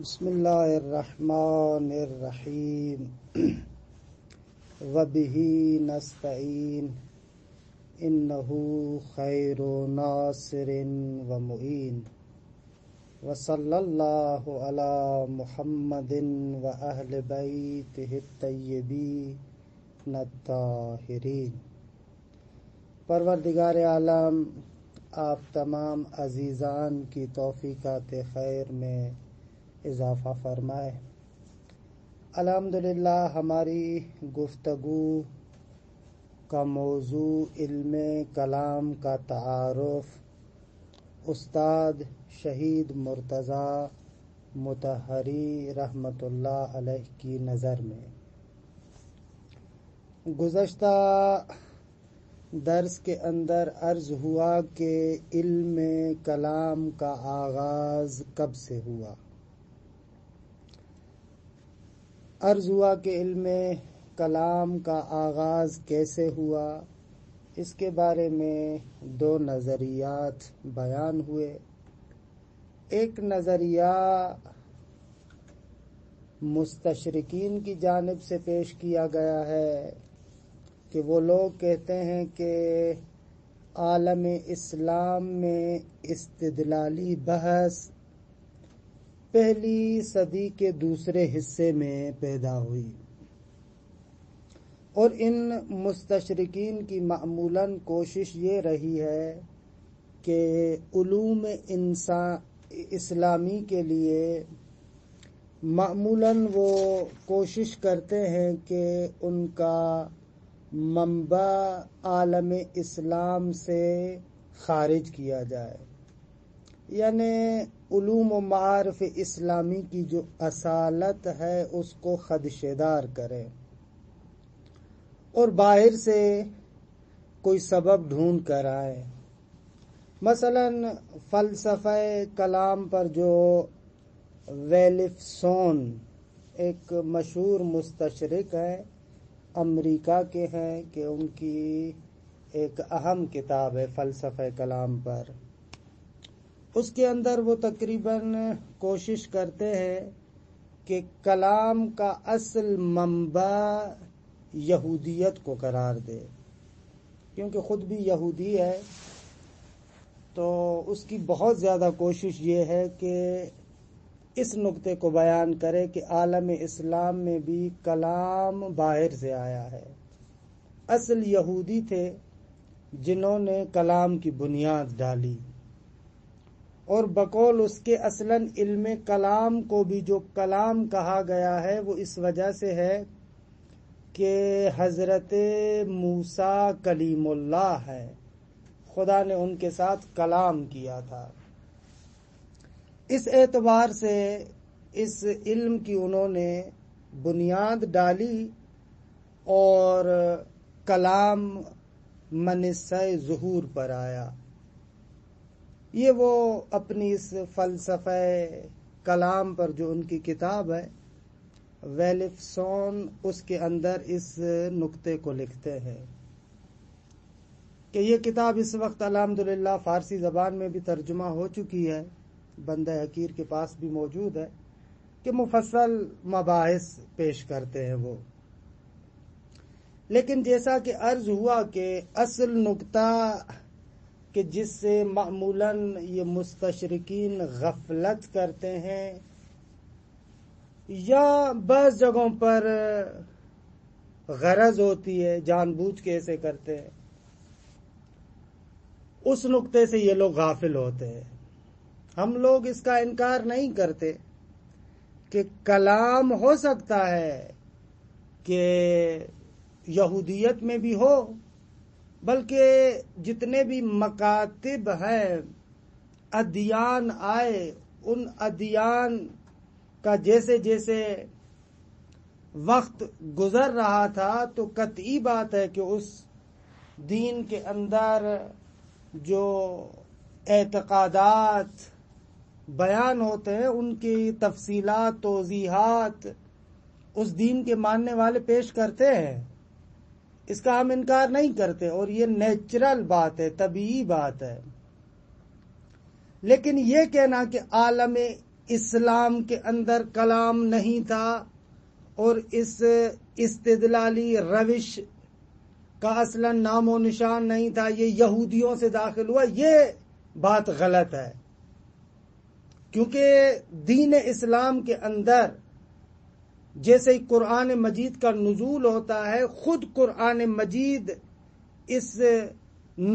बसमीम वबही नस्तीन इन्नहू खैर नासरिन व मुइन वसल्लल्लाहु अला मुहम्मदिन व अहल बैतिहि तय्यबीन ताहिरीन परवरदिगार आलम आप तमाम अजीज़ान की तोफ़ी खैर में इजाफा फरमाए अलहमदिल्ला हमारी गुफ्तगु का मौजू इल्म कलाम का तारफ़ उस्ताद शहीद मुर्तज़ा मतहरी रहमतुल्ला की नज़र में गुज्त दर्स के अंदर अर्ज हुआ कि इल्म कलाम का आगाज़ कब से हुआ अर्ज हुआ के इल्म कलाम का आगाज़ कैसे हुआ इसके बारे में दो नज़रियात बयान हुए एक नज़रिया मुस्तशरकिन की जानब से पेश किया गया है कि वो लोग कहते हैं कि आलम इस्लाम में इस्तदलाली बहस पहली सदी के दूसरे हिस्से में पैदा हुई और इन मुस्तशरकिन की मामूलन कोशिश ये रही है कि ूम इंसा इस्लामी के लिए मामूलन वो कोशिश करते हैं कि उनका मंबा आलम इस्लाम से खारिज किया जाए यानि मारफ इस्लामी की जो असालत है उसको खदशेदार करें और बाहर से कोई सबब ढूंढ कर आए मसलन फलसफे कलाम पर जो वेलिफसोन एक मशहूर मुस्तशरक है अमेरिका के हैं कि उनकी एक अहम किताब है फलसफे कलाम पर उसके अंदर वो तकरीबन कोशिश करते हैं कि कलाम का असल मंबा यहूदियत को करार दे क्योंकि ख़ुद भी यहूदी है तो उसकी बहुत ज़्यादा कोशिश ये है कि इस नुक्ते को बयान करे कि आलम इस्लाम में भी कलाम बाहर से आया है असल यहूदी थे जिन्होंने कलाम की बुनियाद डाली और बकौल उसके असलन इल्म कलाम को भी जो कलाम कहा गया है वो इस वजह से है कि हज़रत मूसा कलीमुल्ला है खुदा ने उनके साथ कलाम किया था इस एतबार से इस इल्म की उन्होंने बुनियाद डाली और कलाम मनसे जहूर पर आया ये वो अपनी इस फलसफे कलाम पर जो उनकी किताब है वेलिफसोन उसके अंदर इस नुक्ते को लिखते हैं कि ये किताब इस वक्त अलहमदिल्ला फ़ारसी ज़बान में भी तर्जुमा हो चुकी है बंद हकीर के पास भी मौजूद है कि मुफसल मबास पेश करते हैं वो लेकिन जैसा कि अर्ज हुआ कि असल नुकता कि जिससे मामूलन ये मुस्तशरकिन गफलत करते हैं या बस जगहों पर गरज होती है जानबूझ के ऐसे करते हैं उस नुक्ते से ये लोग गाफिल होते हैं हम लोग इसका इनकार नहीं करते कि कलाम हो सकता है कि यहूदियत में भी हो बल्कि जितने भी मकातिब हैं अध्ययन आए उन अधियान का जैसे जैसे वक्त गुजर रहा था तो कतई बात है कि उस दीन के अंदर जो एतक़ादात बयान होते हैं उनकी तफसीलात तोजीहात उस दीन के मानने वाले पेश करते हैं इसका हम इनकार नहीं करते और ये नेचुरल बात है तबी बात है लेकिन ये कहना कि आलम इस्लाम के अंदर कलाम नहीं था और इस इस्तलाली रविश का असल नामो निशान नहीं था ये यहूदियों से दाखिल हुआ ये बात गलत है क्योंकि दीन इस्लाम के अंदर जैसे ही कुरान मजीद का नजूल होता है खुद कुरान मजीद इस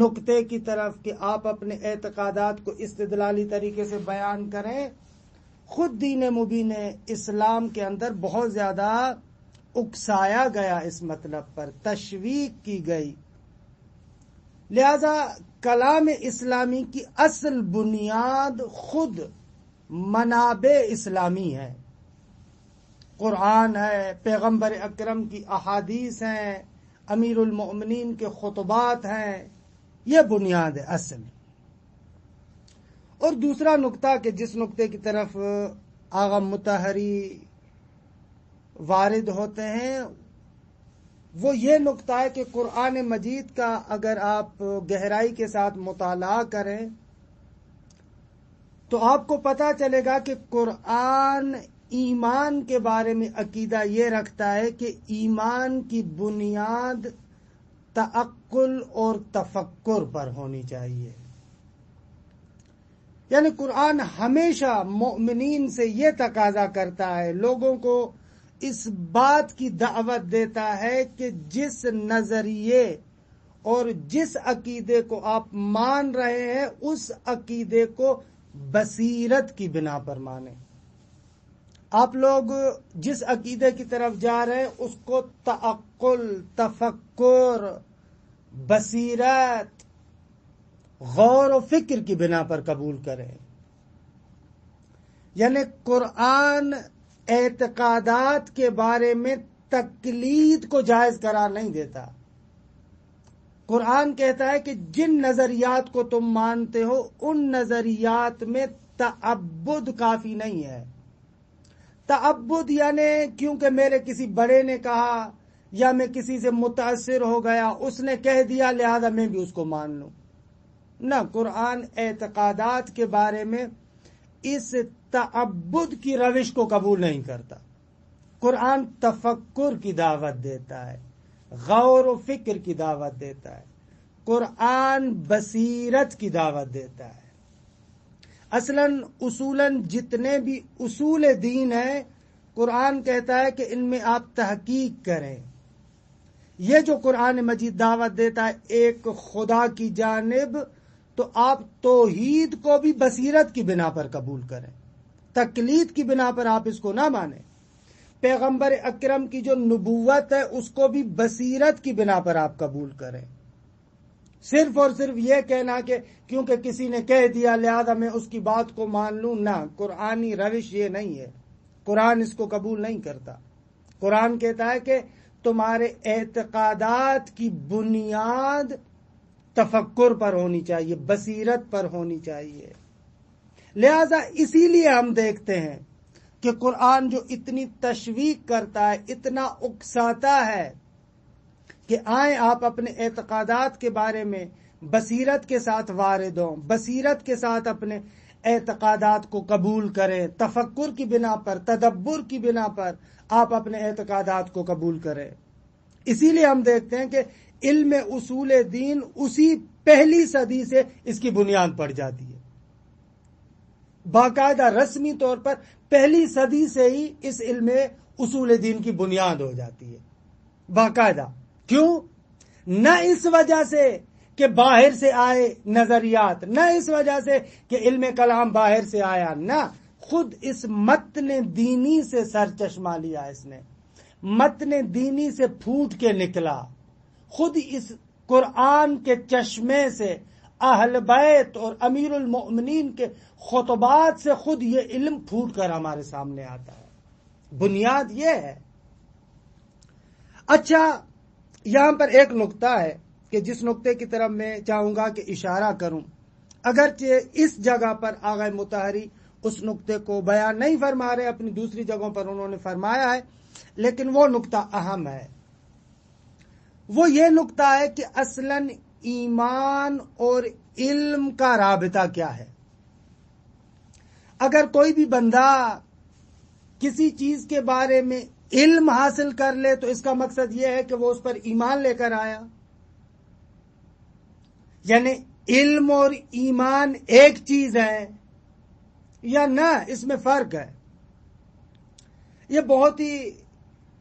नुकते की तरफ कि आप अपने एतकादात को इस्तलाली तरीके से बयान करें खुद दीन मुबीन इस्लाम के अंदर बहुत ज़्यादा उकसाया गया इस मतलब पर तशवीक की गई लिहाजा कलाम इस्लामी की असल बुनियाद खुद मनाब इस्लामी है कुरान है पैगम्बर अक्रम की अहादीस हैं अमीरमिन के खुतबात हैं यह बुनियाद है असल और दूसरा नुकता कि जिस नुकते की तरफ आगम मुतहरी वारिद होते हैं वो ये नुकता है कि कुरान मजीद का अगर आप गहराई के साथ मुताला करें तो आपको पता चलेगा कि कुरान ईमान के बारे में अकीदा ये रखता है कि ईमान की बुनियाद तक्ल और तफक्र पर होनी चाहिए यानी कुरान हमेशा मोमिन से ये तकाजा करता है लोगों को इस बात की दावत देता है कि जिस नज़रिए और जिस अकीदे को आप मान रहे हैं उस अकीदे को बसीरत की बिना पर माने आप लोग जिस अकीदे की तरफ जा रहे हैं उसको तकुल तफक्र बसीरत गौर व फिक्र की बिना पर कबूल करें यानी कुरान एतकादात के बारे में तकलीद को जायज करार नहीं देता कुरान कहता है कि जिन नज़रियात को तुम मानते हो उन नज़रियात में तबुद काफ़ी नहीं है तब्बुद यानी क्योंकि मेरे किसी बड़े ने कहा या मैं किसी से मुतासर हो गया उसने कह दिया लिहाजा मैं भी उसको मान लू न कुरान एतकादात के बारे में इस तब्बुद की रविश को कबूल नहीं करता कुरान तफक्र की दावत देता है गौर व फिक्र की दावत देता है कुरान बसीरत की दावत देता है असलन उसूलन जितने भी उसूल दीन है कुरान कहता है कि इनमें आप तहकीक करें ये जो कुरान मजीद दावत देता है एक खुदा की जानब तो आप तोहीद को भी बसीरत की बिना पर कबूल करें तकलीद की बिना पर आप इसको ना माने पैगंबर अकरम की जो नबूवत है उसको भी बसीरत की बिना पर आप कबूल करें सिर्फ और सिर्फ ये कहना कि क्योंकि किसी ने कह दिया लिहाजा मैं उसकी बात को मान लू ना कुरानी रविश ये नहीं है कुरान इसको कबूल नहीं करता कुरान कहता है कि तुम्हारे एतकादात की बुनियाद तफक्र पर होनी चाहिए बसीरत पर होनी चाहिए लिहाजा इसीलिए हम देखते हैं कि कुरान जो इतनी तशवीक करता है इतना उकसाता है कि आए आप अपने एतकादात के बारे में बसीरत के साथ वारद हों बसीरत के साथ अपने एतकादात को कबूल करें तफक्र की बिना पर तदब्बर की बिना पर आप अपने एतकादात को कबूल करें इसीलिए हम देखते हैं कि इल्म उसूल दीन उसी पहली सदी से इसकी बुनियाद पड़ जाती है बाकायदा रस्मी तौर पर पहली सदी से ही इस इल्म उसूल दीन की बुनियाद हो जाती है बाकायदा क्यों न इस वजह से कि बाहर से आए नजरियात न इस वजह से कि इल्म कलाम बाहर से आया न खुद इस मत ने दीनी से सर चश्मा लिया इसने मत ने दीनी से फूट के निकला खुद इस कुरान के चश्मे से अहल बैत और अमीर उलमिन के खुतबात से खुद ये इल्म फूट कर हमारे सामने आता है बुनियाद ये है अच्छा यहां पर एक नुकता है कि जिस नुकते की तरफ मैं चाहूंगा कि इशारा करूं अगरचे इस जगह पर आगे मुतहरी उस नुकते को बयान नहीं फरमा रहे अपनी दूसरी जगहों पर उन्होंने फरमाया है लेकिन वो नुकता अहम है वो ये नुकता है कि असलन ईमान और इल्म का राबता क्या है अगर कोई भी बंदा किसी चीज के बारे में इल्म हासिल कर ले तो इसका मकसद यह है कि वो उस पर ईमान लेकर आया यानी इल्म और ईमान एक चीज है या ना इसमें फर्क है यह बहुत ही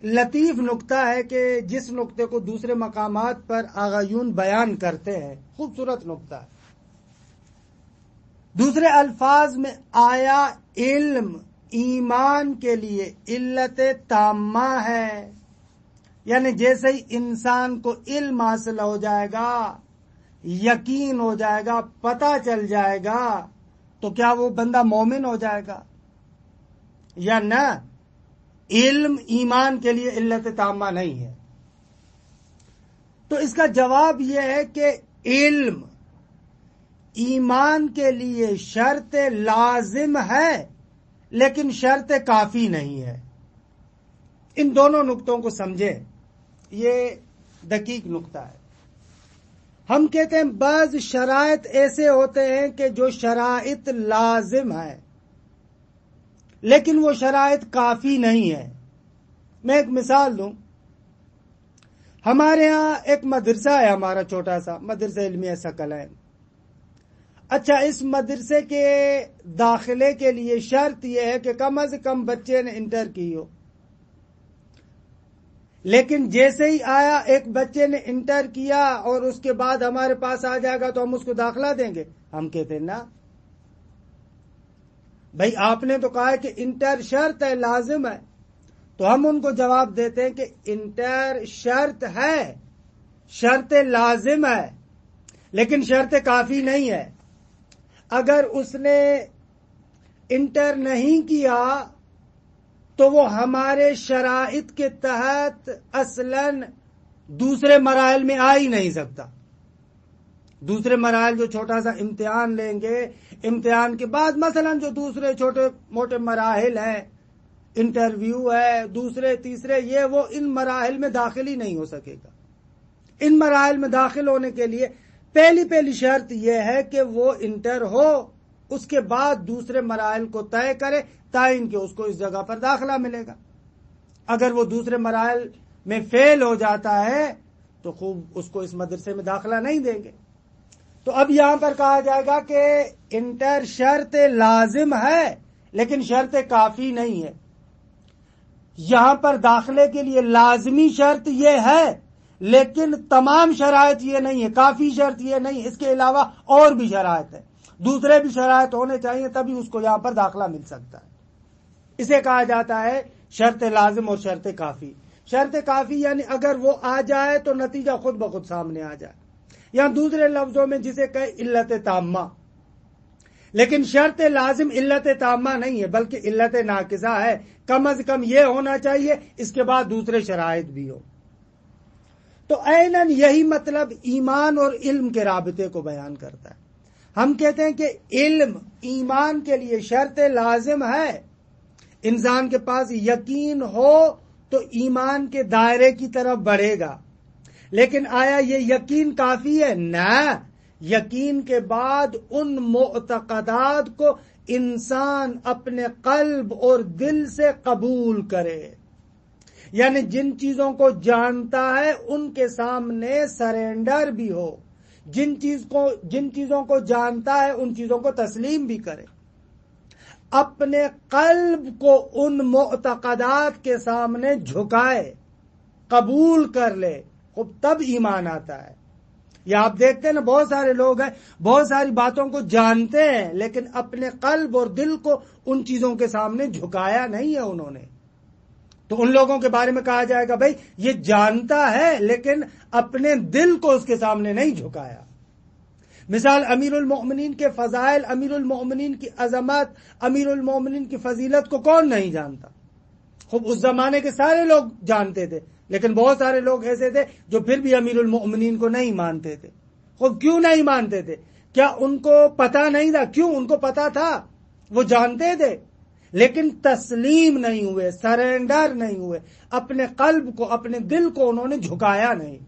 लतीफ नुकता है कि जिस नुकते को दूसरे मकाम पर आगायून बयान करते हैं खूबसूरत नुकता है दूसरे अल्फाज में आया इल्म ईमान के लिए इल्लत तामा है यानी जैसे ही इंसान को इल्म हासिल हो जाएगा यकीन हो जाएगा पता चल जाएगा तो क्या वो बंदा मोमिन हो जाएगा या न इल्म ईमान के लिए इल्लत तामा नहीं है तो इसका जवाब यह है कि इल्म ईमान के लिए शर्त लाजिम है लेकिन शर्त काफी नहीं है इन दोनों नुकतों को समझे ये दकीक नुकता है हम कहते हैं बाज शरात ऐसे होते हैं कि जो शरात लाजिम है लेकिन वो शरात काफी नहीं है मैं एक मिसाल दू हमारे यहां एक मदरसा है हमारा छोटा सा मदरसा इलमिया है अच्छा इस मदरसे के दाखिले के लिए शर्त यह है कि कम से कम बच्चे ने इंटर की हो लेकिन जैसे ही आया एक बच्चे ने इंटर किया और उसके बाद हमारे पास आ जाएगा तो हम उसको दाखिला देंगे हम कहते ना भाई आपने तो कहा है कि इंटर शर्त है लाजिम है तो हम उनको जवाब देते हैं कि इंटर शर्त है शर्त लाजिम है लेकिन शर्त काफी नहीं है अगर उसने इंटर नहीं किया तो वो हमारे शराइत के तहत असलन दूसरे मराइल में आ ही नहीं सकता दूसरे मराइल जो छोटा सा इम्तिहान लेंगे इम्तिहान के बाद मसलन जो दूसरे छोटे मोटे मराहल हैं इंटरव्यू है दूसरे तीसरे ये वो इन मराहल में दाखिल ही नहीं हो सकेगा इन मराहल में दाखिल होने के लिए पहली पहली शर्त यह है कि वो इंटर हो उसके बाद दूसरे मराइल को तय करे ताइन के उसको इस जगह पर दाखिला मिलेगा अगर वो दूसरे मराइल में फेल हो जाता है तो खूब उसको इस मदरसे में दाखिला नहीं देंगे तो अब यहां पर कहा जाएगा कि इंटर शर्त लाजिम है लेकिन शर्त काफी नहीं है यहां पर दाखिले के लिए लाजमी शर्त यह है लेकिन तमाम शरात ये नहीं है काफी शर्त ये नहीं इसके अलावा और भी शरात है दूसरे भी शरात होने चाहिए तभी उसको यहां पर दाखला मिल सकता है इसे कहा जाता है शर्त लाजिम और शर्त काफी शर्त काफी यानी अगर वो आ जाए तो नतीजा खुद ब खुद सामने आ जाए या दूसरे लफ्जों में जिसे कहे इल्लत तामा लेकिन शर्त लाजिम इल्लत तामा नहीं है बल्कि इल्लत नाकिसा है कम अज कम ये होना चाहिए इसके बाद दूसरे शराय भी हो तो ऐनन यही मतलब ईमान और इल्म के रबते को बयान करता है हम कहते हैं कि इल्म ईमान के लिए शर्त लाजिम है इंसान के पास यकीन हो तो ईमान के दायरे की तरफ बढ़ेगा लेकिन आया ये यकीन काफी है ना यकीन के बाद उन मोतकदात को इंसान अपने कल्ब और दिल से कबूल करे यानी जिन चीजों को जानता है उनके सामने सरेंडर भी हो जिन चीज को जिन चीजों को जानता है उन चीजों को तस्लीम भी करे अपने कल्ब को उन मोतकदात के सामने झुकाए कबूल कर ले खूब तब ईमान आता है या आप देखते हैं ना बहुत सारे लोग हैं बहुत सारी बातों को जानते हैं लेकिन अपने कल्ब और दिल को उन चीजों के सामने झुकाया नहीं है उन्होंने तो उन लोगों के बारे में कहा जाएगा भाई ये जानता है लेकिन अपने दिल को उसके सामने नहीं झुकाया मिसाल अमीरुल उलमोमिन के फजाइल अमीरुल मोमिन की अजमत अमीरुल उलमोमिन की फजीलत को कौन नहीं जानता खूब उस जमाने के सारे लोग जानते थे लेकिन बहुत सारे लोग ऐसे थे जो फिर भी अमीरुल उलमोमिन को नहीं मानते थे खूब क्यों नहीं मानते थे क्या उनको पता नहीं था क्यों उनको पता था वो जानते थे लेकिन तस्लीम नहीं हुए सरेंडर नहीं हुए अपने कल्ब को अपने दिल को उन्होंने झुकाया नहीं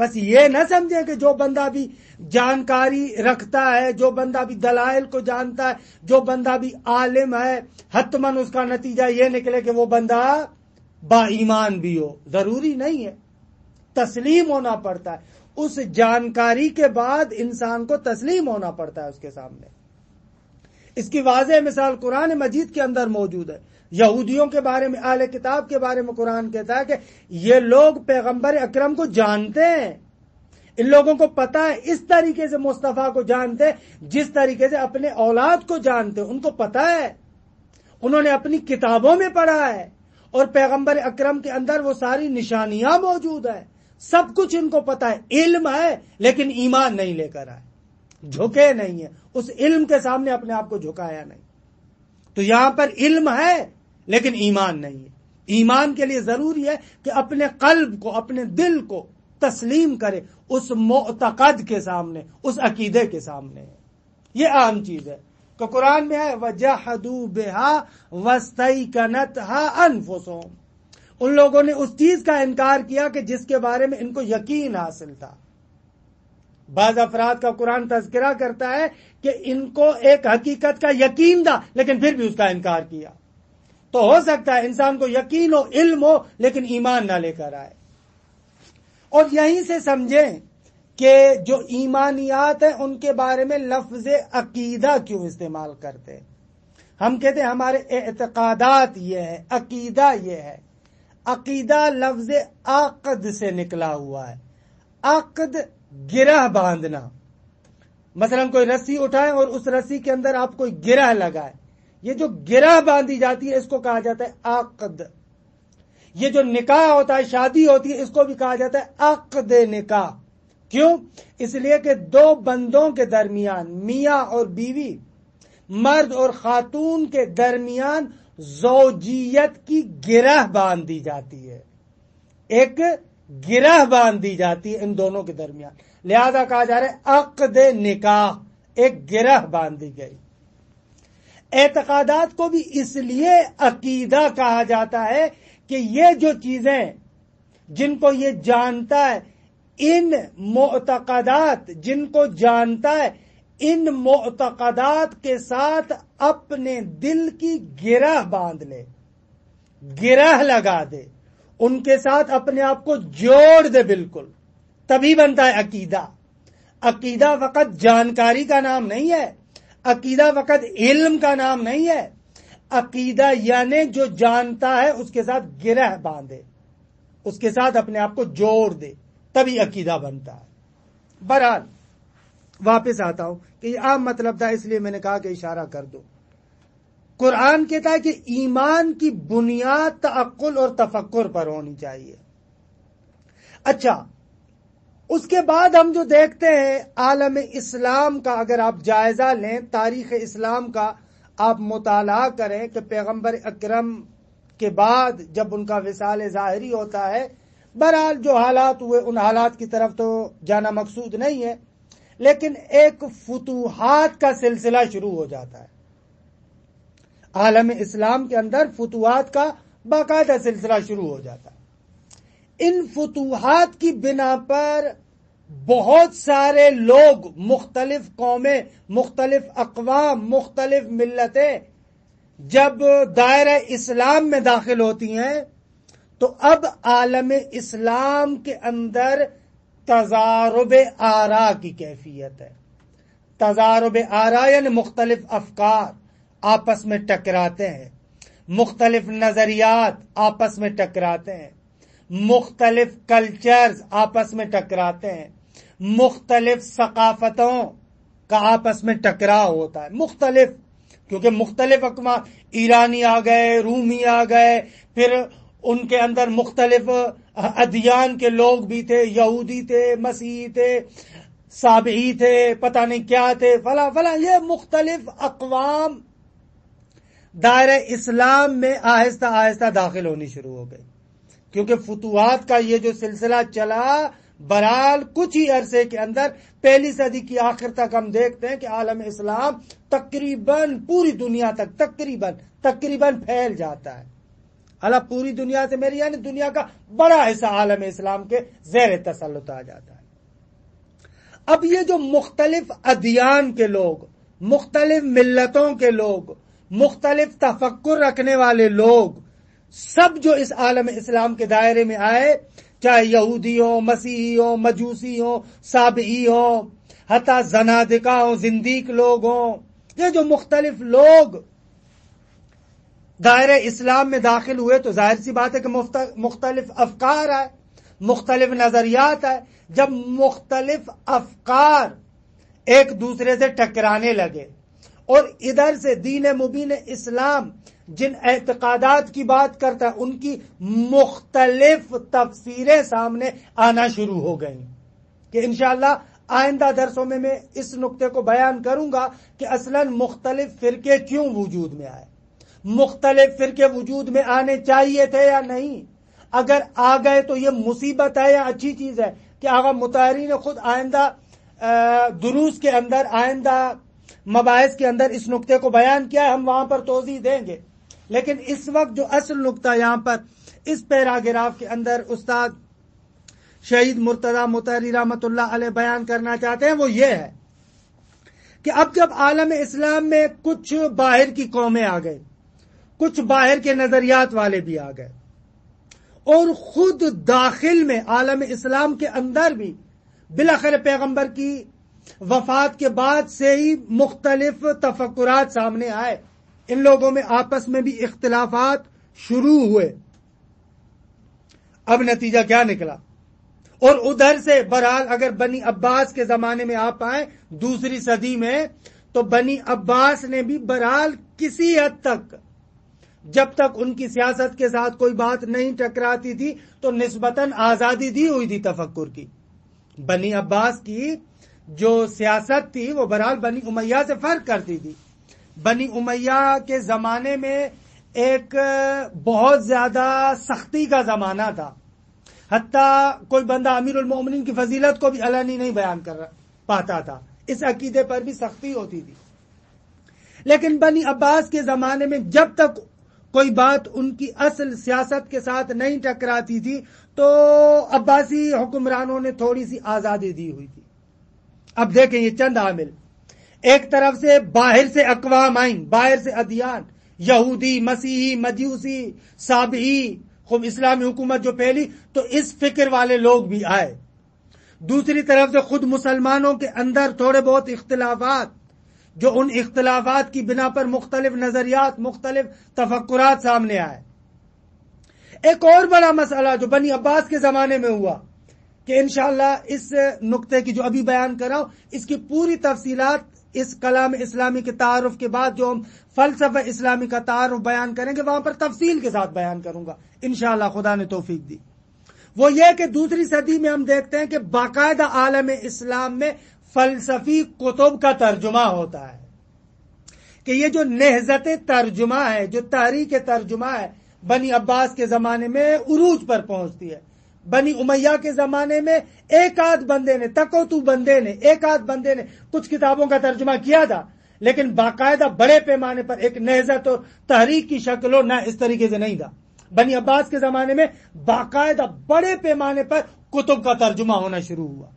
बस ये ना समझे कि जो बंदा भी जानकारी रखता है जो बंदा भी दलाइल को जानता है जो बंदा भी आलिम है हतमन उसका नतीजा ये निकले कि वो बंदा बाईमान भी हो जरूरी नहीं है तस्लीम होना पड़ता है उस जानकारी के बाद इंसान को तस्लीम होना पड़ता है उसके सामने इसकी वाज मिसाल कुरान मजीद के अंदर मौजूद है यहूदियों के बारे में आल किताब के बारे में कुरान कहता है कि ये लोग पैगम्बर अक्रम को जानते हैं इन लोगों को पता है इस तरीके से मुस्तफ़ा को जानते हैं जिस तरीके से अपने औलाद को जानते हैं उनको पता है उन्होंने अपनी किताबों में पढ़ा है और पैगंबर अक्रम के अंदर वो सारी निशानियां मौजूद है सब कुछ इनको पता है इल्म है लेकिन ईमान नहीं लेकर आए झुके नहीं है उस इल्म के सामने अपने आप को झुकाया नहीं तो यहां पर इल्म है लेकिन ईमान नहीं है ईमान के लिए जरूरी है कि अपने कल्ब को अपने दिल को तस्लीम करे उस मोतकद के सामने उस अकीदे के सामने ये आम चीज है तो कुरान में है वजहदू बेहा वस्तई कनत हा अनफुसोम उन लोगों ने उस चीज का इनकार किया कि जिसके बारे में इनको यकीन हासिल था बाज अफराद का कुरान तस्करा करता है कि इनको एक हकीकत का यकीन था लेकिन फिर भी उसका इनकार किया तो हो सकता है इंसान को यकीन हो इल्म हो लेकिन ईमान ना लेकर आए और यहीं से समझें कि जो ईमानियात है उनके बारे में लफ्ज अकीदा क्यों इस्तेमाल करते हम कहते हैं हमारे एतकादात ये है अकीदा ये है अकीदा लफ्ज आकद से निकला हुआ है आकद गिरह बांधना मसलन कोई रस्सी उठाए और उस रस्सी के अंदर आप कोई गिरह लगाए ये जो गिरह बांधी जाती है इसको कहा जाता है आकद ये जो निकाह होता है शादी होती है इसको भी कहा जाता है अकद निकाह क्यों इसलिए कि दो बंदों के दरमियान मियां और बीवी मर्द और खातून के दरमियान जोजियत की गिरह बांध दी जाती है एक गिरह बांध दी जाती है इन दोनों के दरमियान लिहाजा कहा जा रहा है अकद निकाह एक गिरह दी गई एतकादात को भी इसलिए अकीदा कहा जाता है कि ये जो चीजें जिनको ये जानता है इन मोतकदात जिनको जानता है इन मोतकदात के साथ अपने दिल की गिरह बांध ले गिरह लगा दे उनके साथ अपने आप को जोड़ दे बिल्कुल तभी बनता है अकीदा अकीदा वक़्त जानकारी का नाम नहीं है अकीदा वक़्त इल्म का नाम नहीं है अकीदा यानी जो जानता है उसके साथ गिरह बांधे उसके साथ अपने आप को जोड़ दे तभी अकीदा बनता है बहरहाल वापस आता हूं कि आम मतलब था इसलिए मैंने कहा कि इशारा कर दो कुरान कहता है कि ईमान की बुनियाद तक्ल और तफक्र पर होनी चाहिए अच्छा उसके बाद हम जो देखते हैं आलम इस्लाम का अगर आप जायजा लें तारीख इस्लाम का आप मुताला करें कि पैगम्बर अक्रम के बाद जब उनका विसाल ज़ाहरी होता है बहरहाल जो हालात हुए उन हालात की तरफ तो जाना मकसूद नहीं है लेकिन एक फतूहत का सिलसिला शुरू हो जाता है आलम इस्लाम के अंदर फतूहत का बाकायदा सिलसिला शुरू हो जाता इन फतूहत की बिना पर बहुत सारे लोग मुख्तलिफ कौमें मुख्तलिफ अकवाम मुख्तलिफ मिलतें जब दायरा इस्लाम में दाखिल होती हैं तो अब आलम इस्लाम के अंदर तजारब आरा की कैफियत है तजारब आरा यानी मुख्तलिफ अफकार आपस में टकराते हैं मुख्तलिफ नजरियात आपस में टकराते हैं मुख्तलिफ कल्चर्स आपस में टकराते हैं मुख्तलिफ सकाफतों का आपस में टकराव होता है मुख्तलिफ क्योंकि मुख्तलिफ अकमा ईरानी आ गए रूमी आ गए फिर उनके अंदर मुख्तलिफ अदियान के लोग भी थे यहूदी थे मसीही थे साबही थे पता नहीं क्या थे फला फला ये मुख्तलिफ अकवाम दायरे इस्लाम में आहिस्ता आहिस्ता दाखिल होनी शुरू हो गई क्योंकि फतुहात का ये जो सिलसिला चला बराल कुछ ही अरसे के अंदर पहली सदी की आखिर तक हम देखते हैं कि आलम इस्लाम तकरीबन पूरी दुनिया तक तकरीबन तकरीबन फैल जाता है अला पूरी दुनिया से मेरी यानी दुनिया का बड़ा हिस्सा आलम इस्लाम के जैर तसलुत आ जाता है अब ये जो मुख्तलिफ अदियान के लोग मुख्तलिफ मिल्लतों के लोग मुख्तलिफ तफक्र रखने वाले लोग सब जो इस आलम इस्लाम के दायरे में आए चाहे यहूदी हो मसीही हो मजूसी हो साबई हो हता जनादिका हो जिंदीक लोग हों ये जो मुख्तलिफ लोग दायरे इस्लाम में दाखिल हुए तो जाहिर सी बात है कि मुख्तलिफ अफकार आए मुख्तलिफ नजरियात आए जब मुख्तलिफ अफकार एक दूसरे से टकराने लगे और इधर से दीन मुबीन इस्लाम जिन एतकदात की बात करता है उनकी मुख्तलिफ तफसीरें सामने आना शुरू हो गई कि इनशाला आइंदा दरसों में मैं इस नुकते को बयान करूंगा कि असलन मुख्तलिफ फिरके क्यों वजूद में आए मुख्तलिफ फिरके वजूद में आने चाहिए थे या नहीं अगर आ गए तो ये मुसीबत है या अच्छी चीज है कि आगा मुतारी ने खुद आइंदा दुरूस के अंदर आइंदा मबाइस के अंदर इस नुकते को बयान किया हम वहां पर तोजी देंगे लेकिन इस वक्त जो असल नुकता यहाँ पर इस पैराग्राफ के अंदर उस्ताद शहीद मुर्तदा मुतरी रमत बयान करना चाहते हैं वो ये है कि अब जब आलम इस्लाम में कुछ बाहर की कौमें आ गए कुछ बाहर के नजरियात वाले भी आ गए और खुद दाखिल में आलम इस्लाम के अंदर भी बिलाखर पैगंबर की वफात के बाद से ही मुख्तलिफ तफक्रात सामने आए इन लोगों में आपस में भी इख्तलाफात शुरू हुए अब नतीजा क्या निकला और उधर से बहरहाल अगर बनी अब्बास के जमाने में आप आए दूसरी सदी में तो बनी अब्बास ने भी बहरहाल किसी हद तक जब तक उनकी सियासत के साथ कोई बात नहीं टकराती थी तो निस्बतन आजादी दी हुई थी तफक्कुर की बनी अब्बास की जो सियासत थी वो बहरहाल बनी उमैया से फर्क करती थी बनी उमैया के जमाने में एक बहुत ज्यादा सख्ती का जमाना था हत्ता कोई बंदा अमीर उलमोमिन की फजीलत को भी अलानी नहीं बयान कर पाता था इस अकीदे पर भी सख्ती होती थी लेकिन बनी अब्बास के जमाने में जब तक कोई बात उनकी असल सियासत के साथ नहीं टकराती थी तो अब्बासी हुक्मरानों ने थोड़ी सी आज़ादी दी हुई थी अब देखें ये चंद आमिल एक तरफ से बाहर से अकवाम आई बाहर से अधियान यहूदी मसीही मजूसी साबही खुब इस्लामी हुकूमत जो फैली तो इस फिक्र वाले लोग भी आए दूसरी तरफ से खुद मुसलमानों के अंदर थोड़े बहुत इख्तलाफात जो उन इख्तलाफात की बिना पर मुख्तलिफ नजरियात मुख्तलिफ तफक्रात सामने आए एक और बड़ा मसला जो बनी अब्बास के जमाने में हुआ कि इनशाला इस नुकते की जो अभी बयान कर रहा हूं इसकी पूरी तफसीलात इस कलाम इस्लामी के तारफ के बाद जो हम फलसफा इस्लामी का तारफ बयान करेंगे वहां पर तफसील के साथ बयान करूंगा इनशाला खुदा ने तोफीक दी वो ये कि दूसरी सदी में हम देखते हैं कि बाकायदा आलम इस्लाम में फलसफी कुतुब का तर्जुमा होता है कि ये जो नहजत तर्जुमा है जो तहरीक तर्जुमा है बनी अब्बास के जमाने में उरूज पर पहुंचती है बनी उमैया के जमाने में एक आध बंदे ने तकोतू बंदे ने एक आध बंदे ने कुछ किताबों का तर्जुमा किया था लेकिन बाकायदा बड़े पैमाने पर एक नहजत और तहरीक की शक्ल न इस तरीके से नहीं था बनी अब्बास के जमाने में बाकायदा बड़े पैमाने पर कुतुब का तर्जुमा होना शुरू हुआ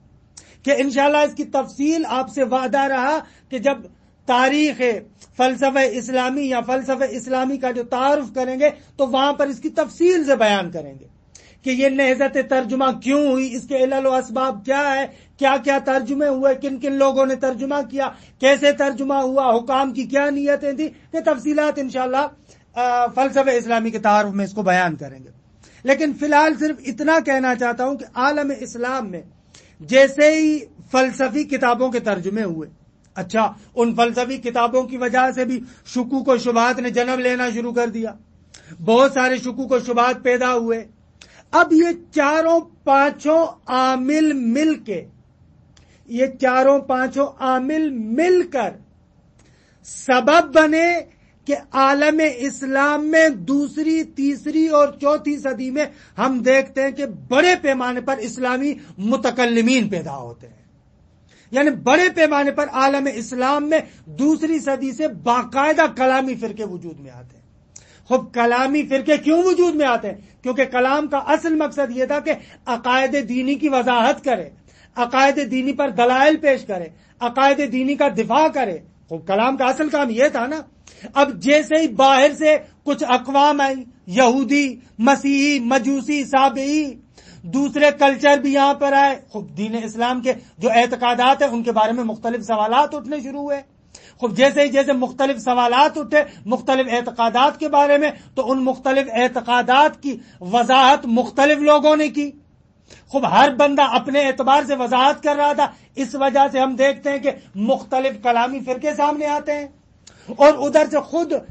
कि इनशाला इसकी तफसील आपसे वादा रहा कि जब तारीख फलसफे इस्लामी या फलसफे इस्लामी का जो तारफ करेंगे तो वहां पर इसकी तफसील से बयान करेंगे कि ये नहजत तर्जुमा क्यों हुई इसके इलल इसबाब क्या है क्या क्या तर्जुमे हुए किन किन लोगों ने तर्जुमा किया कैसे तर्जुमा हुआ हुकाम की क्या नीयतें थी ये तफसीलात इनशाला फलसफे इस्लामी के तारफ में इसको बयान करेंगे लेकिन फिलहाल सिर्फ इतना कहना चाहता हूं कि आलम इस्लाम में जैसे ही फलसफी किताबों के तर्जुमे हुए अच्छा उन फलसफी किताबों की वजह से भी शकूक व शुबात ने जन्म लेना शुरू कर दिया बहुत सारे शकूक व शुबात पैदा हुए अब ये चारों पांचों आमिल मिलके ये चारों पांचों आमिल मिलकर सबब बने कि आलम इस्लाम में दूसरी तीसरी और चौथी सदी में हम देखते हैं कि बड़े पैमाने पर इस्लामी मुतकलमीन पैदा होते हैं यानी बड़े पैमाने पर आलम इस्लाम में दूसरी सदी से बाकायदा कलामी फिरके वजूद में आते हैं खूब कलामी फिरके क्यों वजूद में आते हैं क्योंकि कलाम का असल मकसद ये था कि अकायद दीनी की वजाहत करे अकायद दीनी पर दलाइल पेश करे अकायद दीनी का दिफा करे खूब कलाम का असल काम यह था ना अब जैसे ही बाहर से कुछ अकवाम आई यहूदी मसीही मजूसी साबई दूसरे कल्चर भी यहां पर आए खूब दीन इस्लाम के जो एतकादात है उनके बारे में मुख्तलिफ सवाल उठने शुरू हुए खूब जैसे ही जैसे मुख्तलिफ सवाल उठे मुख्तलिफ एतकादात के बारे में तो उन मुख्तलिफ एतकादात की वजाहत मुख्तलिफ लोगों ने की खूब हर बंदा अपने एतबार से वजाहत कर रहा था इस वजह से हम देखते हैं कि मुख्तलिफ कलामी फिरके सामने आते हैं और उधर से खुद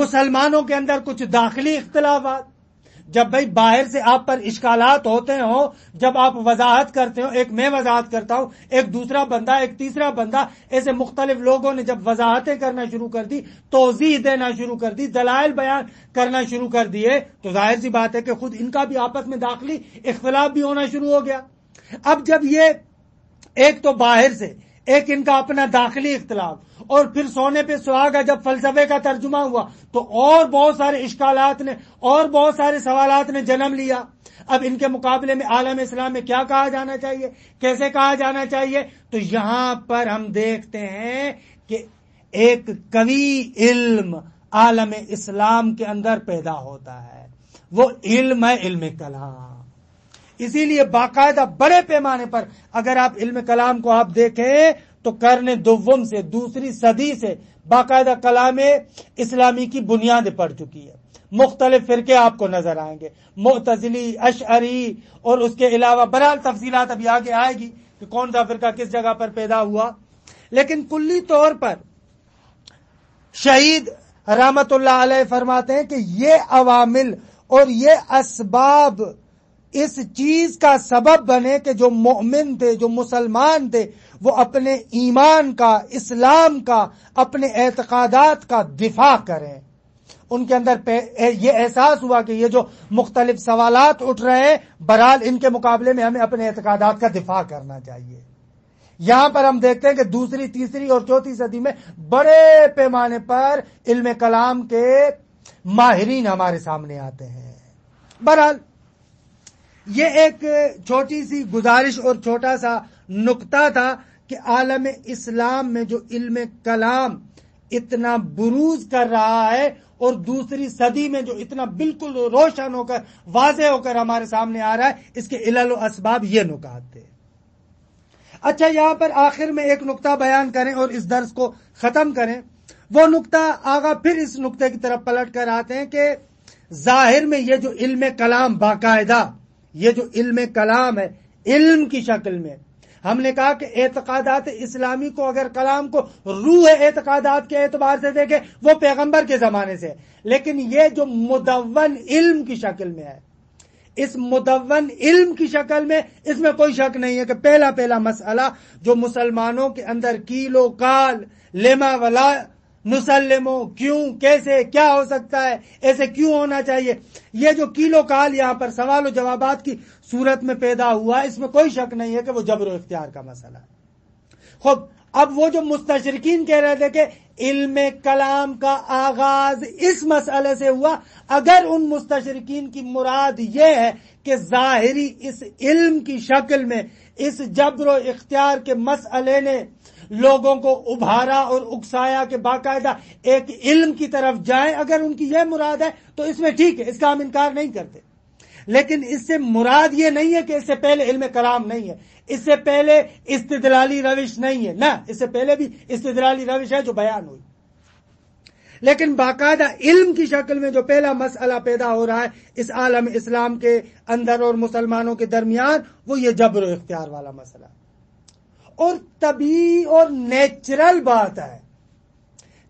मुसलमानों के अंदर कुछ दाखिली इख्तलाफात जब भाई बाहर से आप पर इश्कालात होते हो जब आप वजाहत करते हो एक मैं वजाहत करता हूँ एक दूसरा बंदा एक तीसरा बंदा ऐसे मुख्तलिफ लोगों ने जब वजाहतें करना शुरू कर दी तोजीह देना शुरू कर दी दलाइल बयान करना शुरू कर दिए तो जाहिर सी बात है कि खुद इनका भी आपस में दाखिली इख्तलाफ भी होना शुरू हो गया अब जब ये एक तो बाहर से एक इनका अपना दाखिली इख्तलाफ और फिर सोने पे सुहागा जब फलसफे का तर्जुमा हुआ तो और बहुत सारे इश्कालात ने और बहुत सारे सवालात ने जन्म लिया अब इनके मुकाबले में आलम इस्लाम में क्या कहा जाना चाहिए कैसे कहा जाना चाहिए तो यहां पर हम देखते हैं कि एक कवि इल्म आलम इस्लाम के अंदर पैदा होता है वो इल्म है इल्म कलाम इसीलिए बाकायदा बड़े पैमाने पर अगर आप इल्म कलाम को आप देखें तो कर्न दुवम से दूसरी सदी से बाकायदा कलाम इस्लामी की बुनियाद पड़ चुकी है मुख्तलिफ फिर आपको नजर आएंगे मुतजली अशरी और उसके अलावा बरहाल तफसी अभी आगे आएगी कि कौन सा फिरका किस जगह पर पैदा हुआ लेकिन कुल्ली तौर पर शहीद रामतुल्ला फरमाते हैं कि ये अवामिल और ये इसबाब इस चीज का सबब बने कि जो मोमिन थे जो मुसलमान थे वो अपने ईमान का इस्लाम का अपने एतकादात का दिफा करें उनके अंदर ये एहसास हुआ कि ये जो मुख्तलिफ सवालत उठ रहे हैं बहरहाल इनके मुकाबले में हमें अपने एतकदात का दिफा करना चाहिए यहां पर हम देखते हैं कि दूसरी तीसरी और चौथी सदी में बड़े पैमाने पर इल्म कलाम के माहरीन हमारे सामने आते हैं बहरहाल ये एक छोटी सी गुजारिश और छोटा सा नुक्ता था कि आलम इस्लाम में जो इल्म कलाम इतना बुरूज कर रहा है और दूसरी सदी में जो इतना बिल्कुल रोशन होकर वाज होकर हमारे सामने आ रहा है इसके इलल इसबाब ये नुकात थे अच्छा यहां पर आखिर में एक नुकता बयान करें और इस दर्ज को खत्म करें वो नुकता आगा फिर इस नुकते की तरफ पलट कर आते हैं कि जाहिर में ये जो इल्म कलाम बाकायदा ये जो इल्म कलाम है इल्म की शक्ल में हमने कहा कि एतकादात इस्लामी को अगर कलाम को रूह एतकादात के एतबार से देखे वो पैगंबर के जमाने से लेकिन ये जो मुदवन इल्म की शक्ल में है इस मुदवन इल्म की शक्ल में इसमें कोई शक नहीं है कि पहला पहला मसला जो मुसलमानों के अंदर कीलो काल लेमा वला मुसलमों क्यों कैसे क्या हो सकता है ऐसे क्यों होना चाहिए ये जो किलो काल यहाँ पर सवाल और जवाब की सूरत में पैदा हुआ इसमें कोई शक नहीं है कि वो जबर इख्तियार का मसला है खुद अब वो जो मुस्तशरकिन कह रहे थे कि इल्म कलाम का आगाज इस मसले से हुआ अगर उन मुस्तरकिन की मुराद ये है कि जाहिरी इस इल्म की शक्ल में इस जबर इख्तियार के मसले ने लोगों को उभारा और उकसाया कि बाकायदा एक इल्म की तरफ जाए अगर उनकी यह मुराद है तो इसमें ठीक है इसका हम इनकार नहीं करते लेकिन इससे मुराद ये नहीं है कि इससे पहले इल्म कलाम नहीं है इससे पहले इस्तलाली रविश नहीं है ना इससे पहले भी इस्तलाली रविश है जो बयान हुई लेकिन बाकायदा इल्म की शक्ल में जो पहला मसला पैदा हो रहा है इस आलम इस्लाम के अंदर और मुसलमानों के दरमियान वो ये जबर इख्तियार वाला मसला है और तभी और नेचुरल बात है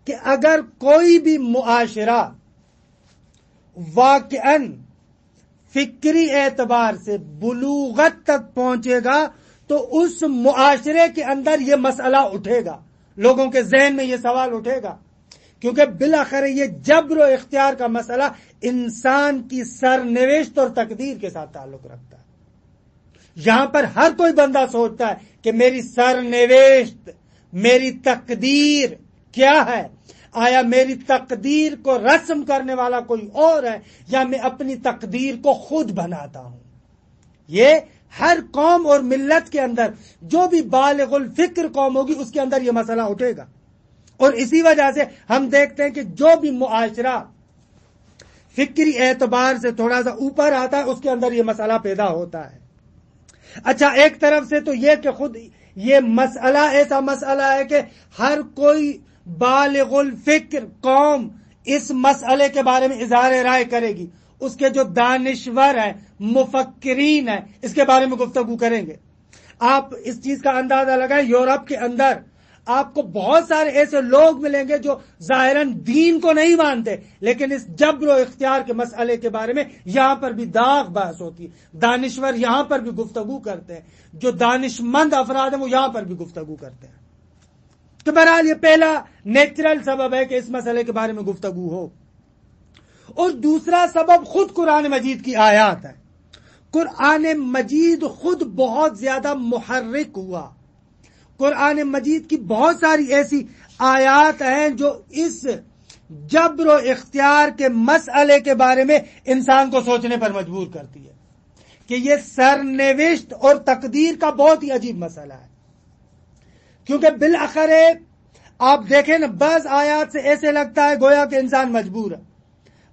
कि अगर कोई भी मुआशरा वाकन फिक्री एतबार से बलूगत तक पहुंचेगा तो उस मुआशरे के अंदर यह मसला उठेगा लोगों के जहन में यह सवाल उठेगा क्योंकि बिलाखर यह जबर इख्तियार का मसला इंसान की सरनिवेश और तकदीर के साथ ताल्लुक रखता है यहां पर हर कोई बंदा सोचता है कि मेरी निवेश मेरी तकदीर क्या है आया मेरी तकदीर को रस्म करने वाला कोई और है या मैं अपनी तकदीर को खुद बनाता हूं ये हर कौम और मिल्लत के अंदर जो भी बालगुल फिक्र कौम होगी उसके अंदर ये मसला उठेगा और इसी वजह से हम देखते हैं कि जो भी मुआशरा फिक्री एतबार से थोड़ा सा ऊपर आता है उसके अंदर ये मसला पैदा होता है अच्छा एक तरफ से तो ये कि खुद ये मसला ऐसा मसला है कि हर कोई बालगुल फिक्र कौम इस मसले के बारे में इजहार राय करेगी उसके जो दानश्वर है मुफक्रीन है इसके बारे में गुफ्तगु करेंगे आप इस चीज का अंदाजा लगाएं यूरोप के अंदर आपको बहुत सारे ऐसे लोग मिलेंगे जो जाहिरन दीन को नहीं मानते लेकिन इस जबर इख्तियार के मसले के बारे में यहां पर भी दाग बहस होती है दानिश्वर यहां पर भी गुफ्तगु करते हैं जो दानिशमंद अफराद हैं वो यहां पर भी गुफ्तगु करते हैं तो बहरहाल ये पहला नेचुरल सबब है कि इस मसले के बारे में गुफ्तगु हो और दूसरा सबब खुद कुरान मजीद की आयात है कुरान मजीद खुद बहुत ज्यादा मुहर्रिक हुआ कुरान मजीद की बहुत सारी ऐसी आयात है जो इस जब्र इख्तियार के मसले के बारे में इंसान को सोचने पर मजबूर करती है कि यह सरनिविष्ट और तकदीर का बहुत ही अजीब मसला है क्योंकि बिलखरे आप देखें ना बस आयात से ऐसे लगता है गोया कि इंसान मजबूर है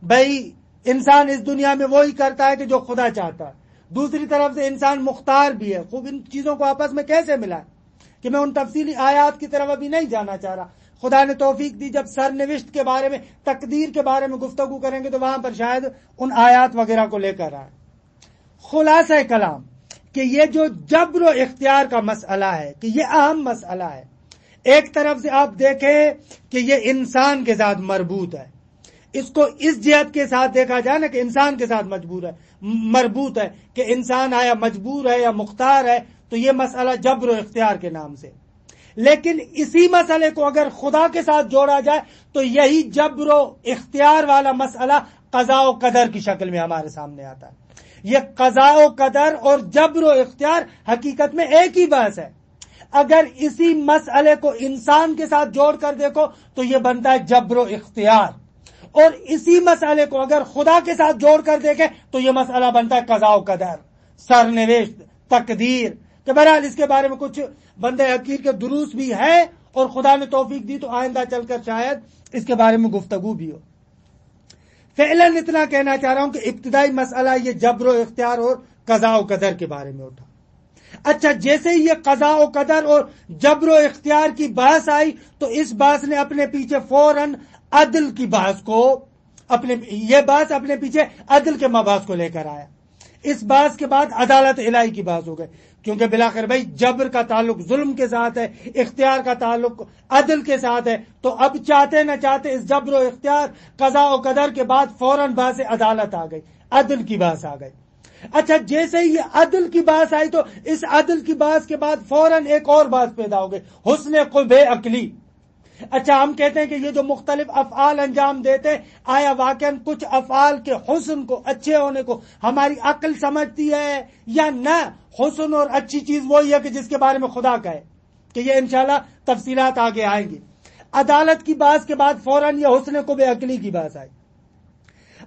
भाई इंसान इस दुनिया में वो ही करता है कि जो खुदा चाहता है दूसरी तरफ से इंसान मुख्तार भी है खूब इन चीजों को आपस में कैसे मिलाए कि मैं उन तफसीली आयात की तरफ अभी नहीं जाना चाह रहा खुदा ने तोफीक दी जब सरनिविश्त के बारे में तकदीर के बारे में गुफ्तगु करेंगे तो वहां पर शायद उन आयात वगैरह को लेकर आए खुलासा कलाम कि ये जो जबर इख्तियार का मसला है कि ये अहम मसला है एक तरफ से आप देखें कि ये इंसान के साथ मरबूत है इसको इस जेहत के साथ देखा जाए ना कि इंसान के साथ मजबूर है मरबूत है कि इंसान आया मजबूर है या मुख्तार है तो ये मसला जबर इख्तियार के नाम से लेकिन इसी मसले को अगर खुदा के साथ जोड़ा जाए तो यही जबर इख्तियार वाला मसला कजा कदर की शक्ल में हमारे सामने आता है ये कजा कदर और जबर इख्तियार हकीकत में एक ही बहस है अगर इसी मसले को इंसान के साथ जोड़ कर देखो तो यह बनता है जबर इख्तियार और इसी मसले को अगर खुदा के साथ जोड़ कर तो यह मसला बनता है कजा कदर सरनिवेश तकदीर तो बहरहाल इसके बारे में कुछ बंदे अकीर के दुरुस्त भी है और खुदा ने तोफीक दी तो आइंदा चलकर शायद इसके बारे में गुफ्तगु भी हो फैलन इतना कहना चाह रहा हूं कि इब्तदाई मसला ये जबरो इख्तियार और कजा कदर के बारे में उठा अच्छा जैसे ही ये कजा कदर और जबरो इख्तियार की बहस आई तो इस बहस ने अपने पीछे फौरन अदल की बहस को अपने ये बहस अपने पीछे अदल के मबास को लेकर आया इस बहस के बाद अदालत इलाही की बहस हो गई क्योंकि बिलाखिर भाई जबर का ताल्लुक जुल्म के साथ है इख्तियार का ताल्लुक अदल के साथ है तो अब चाहते ना चाहते इस जबर इख्तियार कजा और कदर के बाद फौरन बात अदालत आ गई अदल की बास आ गई अच्छा जैसे ही अदल की बात आई तो इस अदल की बात के बाद फौरन एक और बात पैदा हो गई हुसन कुबे अकली अच्छा हम कहते हैं कि ये जो मुख्तलिफ अफ़ाल अंजाम देते हैं आया वाक कुछ अफ़ाल के हुसन को अच्छे होने को हमारी अक्ल समझती है या न हुसन और अच्छी चीज वही है कि जिसके बारे में खुदा कहे कि ये इनशाला तफसीलात आगे आएंगे अदालत की बात के बाद फौरन यह हुसन को बेअकली की बात आई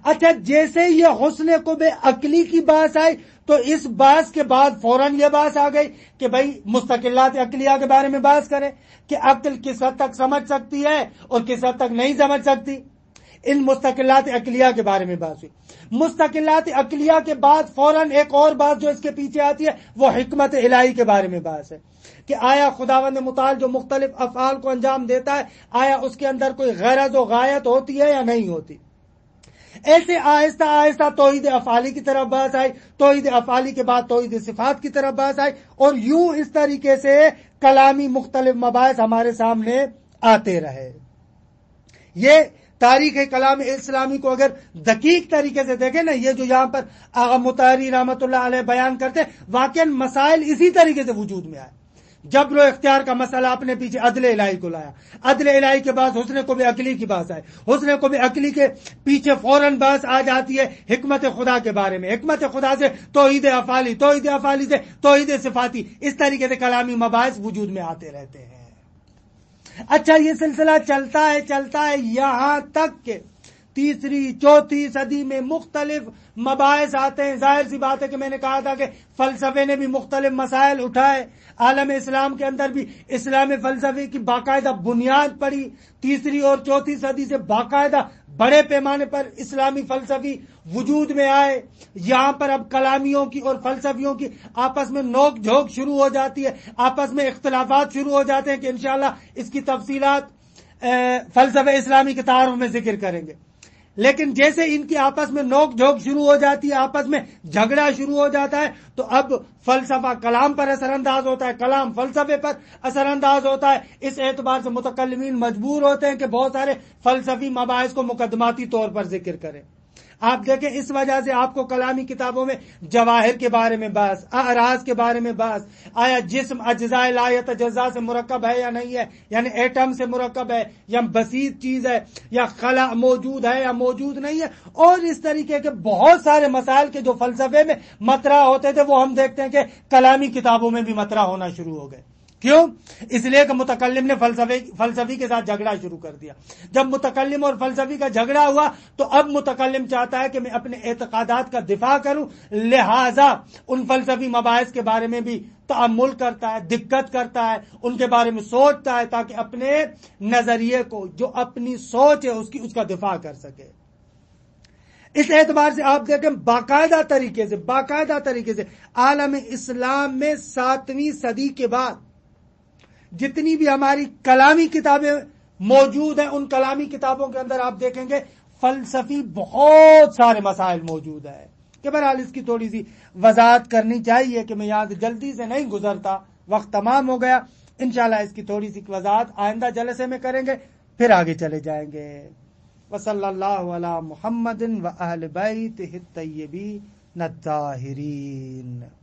अच्छा जैसे ये हुसन को अकली की बात आई तो इस बात के बाद फौरन ये बात आ गई कि भाई मुस्तकिल्लात अकलिया के बारे में बात करें कि अकल किस हद तक समझ सकती है और किस हद तक नहीं समझ सकती इन मुस्तकिल्लात अकलिया के बारे में बात हुई मुस्तकिल्लात अकलिया के बाद फौरन एक और बात जो इसके पीछे आती है वो हमत इलाही के बारे में बात है कि आया खुदावंद मुताल जो मुख्तलिफ अफाल को अंजाम देता है आया उसके अंदर कोई गरज व गायत होती है या नहीं होती ऐसे आहिस्ता आहिस्ता तोहद अफाली की तरफ बहस आई तोहद अफाली के बाद तोहद सिफात की तरफ बहस आई और यूं इस तरीके से कलामी मुख्तलिफ मबास हमारे सामने आते रहे ये तारीख कलाम इस्लामी को अगर दकीक तरीके से देखें ना ये जो यहां पर आगा मुतारी रहमत बयान करते वाकई मसाइल इसी तरीके से वजूद में आए जबर इख्तियार का मसला आपने पीछे अदल इलाही को लाया अदल इलाही के बाद हुसने को भी अकली की बात आई हुसने को भी अकली के पीछे फौरन बहस आ जाती है हिकमत खुदा के बारे में हिकमत खुदा से तोहद अफाली तोहद अफाली से तोहद सिफाती इस तरीके से कलामी मबास वजूद में आते रहते हैं अच्छा ये सिलसिला चलता है चलता है यहां तक के तीसरी चौथी सदी में मुख्तलिफ मबास आते हैं जाहिर सी बात है कि मैंने कहा था कि फलसफे ने भी मुख्तलिफ मसाइल उठाए आलम इस्लाम के अंदर भी इस्लाम फलसफे की बाकायदा बुनियाद पड़ी तीसरी और चौथी सदी से बाकायदा बड़े पैमाने पर इस्लामी फलसफी वजूद में आए यहां पर अब कलामियों की और फलसफियों की आपस में नोक झोंक शुरू हो जाती है आपस में इख्तलाफात शुरू हो जाते हैं कि इनशाला इसकी तफसीलात फलसफे इस्लामी के तारों में जिक्र करेंगे लेकिन जैसे इनकी आपस में नोक झोंक शुरू हो जाती है आपस में झगड़ा शुरू हो जाता है तो अब फलसफा कलाम पर असरअंदाज होता है कलाम फलसफे पर असरअंदाज होता है इस एतबार से मुतकलमीन मजबूर होते हैं कि बहुत सारे फलसफी मबाइस को मुकदमाती तौर पर जिक्र करें आप देखें इस वजह से आपको कलामी किताबों में जवाहिर के बारे में बस अराज के बारे में बस आया जिसम अज्जा लाया तजा से मुरकब है या नहीं है यानी एटम से मुरकब है या बसीत चीज है या खला मौजूद है या मौजूद नहीं है और इस तरीके के बहुत सारे मसाइल के जो फलसफे में मतरा होते थे वो हम देखते हैं कि कलामी किताबों में भी मतरा होना शुरू हो गए क्यों इसलिए कि मुतकलम ने फलसफे फलसफी के साथ झगड़ा शुरू कर दिया जब मुतकलम और फलसफी का झगड़ा हुआ तो अब मुतकलम चाहता है कि मैं अपने एतकादात का दिफा करूं लिहाजा उन फलसफी मबास के बारे में भी तमुल करता है दिक्कत करता है उनके बारे में सोचता है ताकि अपने नजरिए को जो अपनी सोच है उसकी उसका दिफा कर सके इस एतबार से आप देखें बाकायदा तरीके से बाकायदा तरीके से आलम इस्लाम में सातवीं सदी के बाद जितनी भी हमारी कलामी किताबें मौजूद हैं उन कलामी किताबों के अंदर आप देखेंगे फलसफी बहुत सारे मसाइल मौजूद है कि बहरहाल इसकी थोड़ी सी वजाहत करनी चाहिए कि मैं यहां से जल्दी से नहीं गुजरता वक्त तमाम हो गया इनशाला इसकी थोड़ी सी वजाहत आइंदा जलसे में करेंगे फिर आगे चले जाएंगे वसल्ला मोहम्मद व अहल बैत हित नज़ाहरीन